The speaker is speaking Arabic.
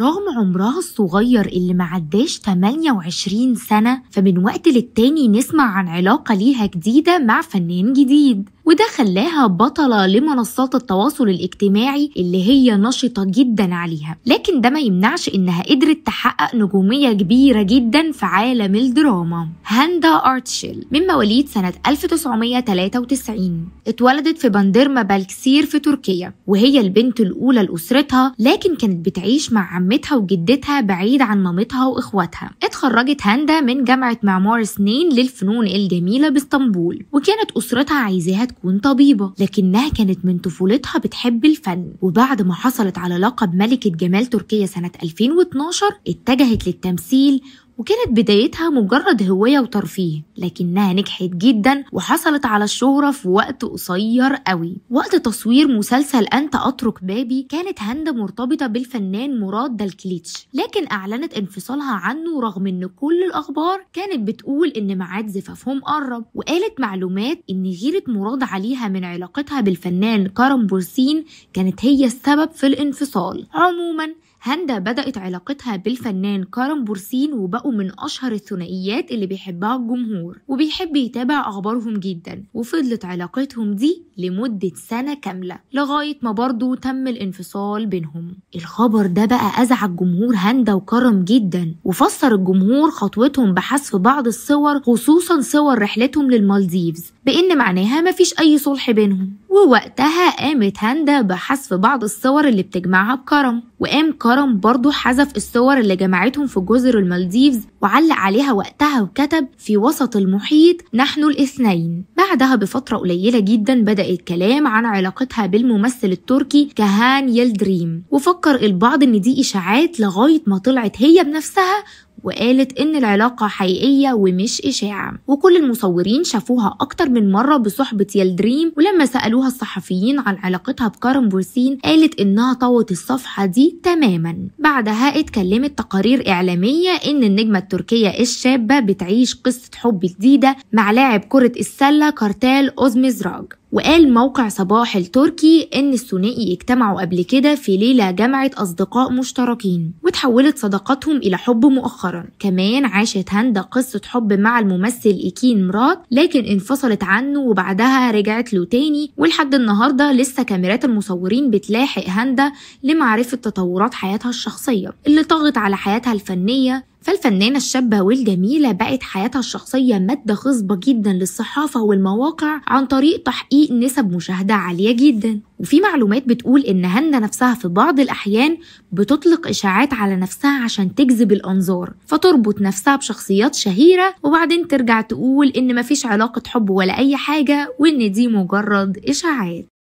رغم عمرها الصغير اللي معداش 28 سنة فمن وقت للتاني نسمع عن علاقة ليها جديدة مع فنان جديد وده خلاها بطلة لمنصات التواصل الاجتماعي اللي هي نشطة جدا عليها لكن ده ما يمنعش إنها قدرت تحقق نجومية كبيرة جدا في عالم الدراما هاندا أرتشيل من مواليد سنة 1993 اتولدت في بندرما بالكسير في تركيا وهي البنت الأولى لأسرتها لكن كانت بتعيش مع عمتها وجدتها بعيد عن مامتها وإخواتها اتخرجت هاندا من جامعة معمار سنين للفنون الجميلة باسطنبول وكانت أسرتها عايزاها تكون طبيبة لكنها كانت من طفولتها بتحب الفن وبعد ما حصلت على لقب ملكة جمال تركيا سنة 2012 اتجهت للتمثيل وكانت بدايتها مجرد هواية وترفيه لكنها نجحت جدا وحصلت على الشهرة في وقت قصير قوي وقت تصوير مسلسل أنت أترك بابي كانت هند مرتبطة بالفنان مراد دالكليتش لكن أعلنت انفصالها عنه رغم أن كل الأخبار كانت بتقول أن ميعاد زفافهم قرب وقالت معلومات أن غيرة مراد عليها من علاقتها بالفنان كرم بورسين كانت هي السبب في الانفصال عموما هندا بدأت علاقتها بالفنان كرم بورسين وبقوا بقوا من أشهر الثنائيات اللي بيحبها الجمهور وبيحب يتابع أخبارهم جدا وفضلت علاقتهم دي لمدة سنة كاملة لغاية ما برضه تم الانفصال بينهم الخبر ده بقى أزعج جمهور هاندا وكرم جدا وفسر الجمهور خطوتهم بحذف بعض الصور خصوصا صور رحلتهم للمالديفز بإن معناها مفيش أي صلح بينهم ووقتها قامت هاندا بحذف بعض الصور اللي بتجمعها بكرم وقام كرم برضه حذف الصور اللي جمعتهم في جزر المالديفز وعلق عليها وقتها وكتب في وسط المحيط نحن الاثنين بعدها بفترة قليلة جدا بدأ الكلام عن علاقتها بالممثل التركي كهان يلدريم وفكر البعض ان دي اشاعات لغاية ما طلعت هي بنفسها وقالت إن العلاقة حقيقية ومش إشاعة وكل المصورين شافوها أكتر من مرة بصحبة يلدريم ولما سألوها الصحفيين عن علاقتها بكارم بورسين قالت إنها طوت الصفحة دي تماما بعدها اتكلمت تقارير إعلامية إن النجمة التركية الشابة بتعيش قصة حب جديدة مع لاعب كرة السلة كارتال أوزميزراج وقال موقع صباح التركي إن الثنائي اجتمعوا قبل كده في ليلة جامعة أصدقاء مشتركين وتحولت صداقتهم إلى حب مؤخرا كمان عاشت هاندا قصة حب مع الممثل إكين مراد لكن انفصلت عنه وبعدها رجعت له تاني ولحد النهاردة لسه كاميرات المصورين بتلاحق هاندا لمعرفة تطورات حياتها الشخصية اللي طغت على حياتها الفنية فالفنانة الشابة والجميلة بقت حياتها الشخصية مادة خصبة جدا للصحافة والمواقع عن طريق تحقيق فيه نسب مشاهدة عالية جدا وفي معلومات بتقول إن هاندا نفسها في بعض الأحيان بتطلق إشاعات على نفسها عشان تجذب الأنظار فتربط نفسها بشخصيات شهيرة وبعدين ترجع تقول إن مفيش علاقة حب ولا أي حاجة وإن دي مجرد إشاعات